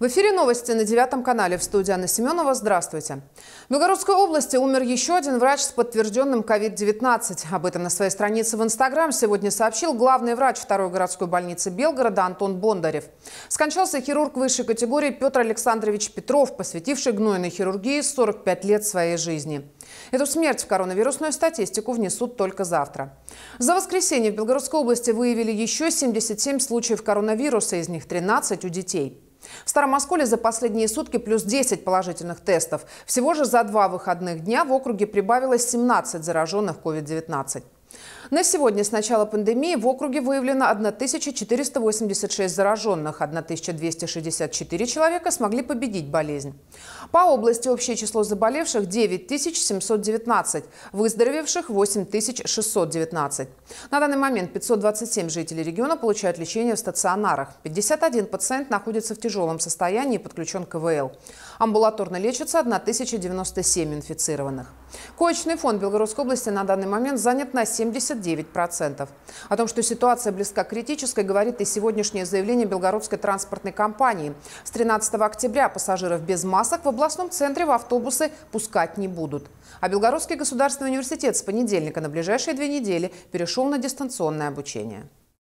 В эфире новости на девятом канале в студии Анна Семенова. Здравствуйте. В Белгородской области умер еще один врач с подтвержденным COVID-19. Об этом на своей странице в Инстаграм сегодня сообщил главный врач второй городской больницы Белгорода Антон Бондарев. Скончался хирург высшей категории Петр Александрович Петров, посвятивший гнойной хирургии 45 лет своей жизни. Эту смерть в коронавирусную статистику внесут только завтра. За воскресенье в Белгородской области выявили еще 77 случаев коронавируса, из них 13 у детей. В Старом Осколе за последние сутки плюс 10 положительных тестов. Всего же за два выходных дня в округе прибавилось 17 зараженных COVID-19. На сегодня с начала пандемии в округе выявлено 1486 зараженных, 1264 человека смогли победить болезнь. По области общее число заболевших 9719, выздоровевших 8619. На данный момент 527 жителей региона получают лечение в стационарах. 51 пациент находится в тяжелом состоянии и подключен к ВЛ. Амбулаторно лечится 1097 инфицированных. Коечный фонд Белгородской области на данный момент занят на 70 29%. О том, что ситуация близка к критической, говорит и сегодняшнее заявление Белгородской транспортной компании. С 13 октября пассажиров без масок в областном центре в автобусы пускать не будут. А Белгородский государственный университет с понедельника на ближайшие две недели перешел на дистанционное обучение.